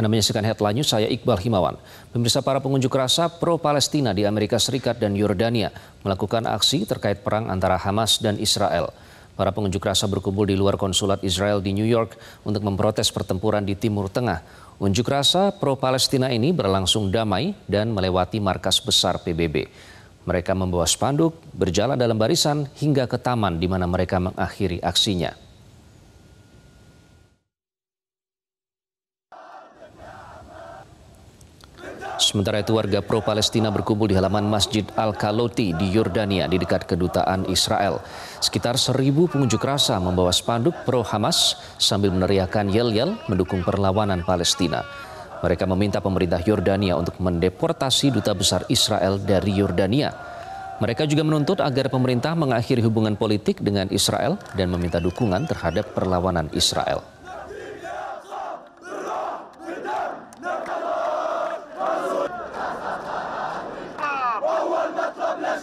Anda menyaksikan headline news, saya Iqbal Himawan. Pemirsa para pengunjuk rasa pro-Palestina di Amerika Serikat dan Yordania melakukan aksi terkait perang antara Hamas dan Israel. Para pengunjuk rasa berkumpul di luar konsulat Israel di New York untuk memprotes pertempuran di Timur Tengah. Unjuk rasa pro-Palestina ini berlangsung damai dan melewati markas besar PBB. Mereka membawa spanduk, berjalan dalam barisan hingga ke taman di mana mereka mengakhiri aksinya. Sementara itu warga pro-Palestina berkumpul di halaman Masjid Al-Kaloti di Yordania di dekat kedutaan Israel. Sekitar seribu pengunjuk rasa membawa spanduk pro-Hamas sambil meneriakan yel-yel mendukung perlawanan Palestina. Mereka meminta pemerintah Yordania untuk mendeportasi duta besar Israel dari Yordania. Mereka juga menuntut agar pemerintah mengakhiri hubungan politik dengan Israel dan meminta dukungan terhadap perlawanan Israel.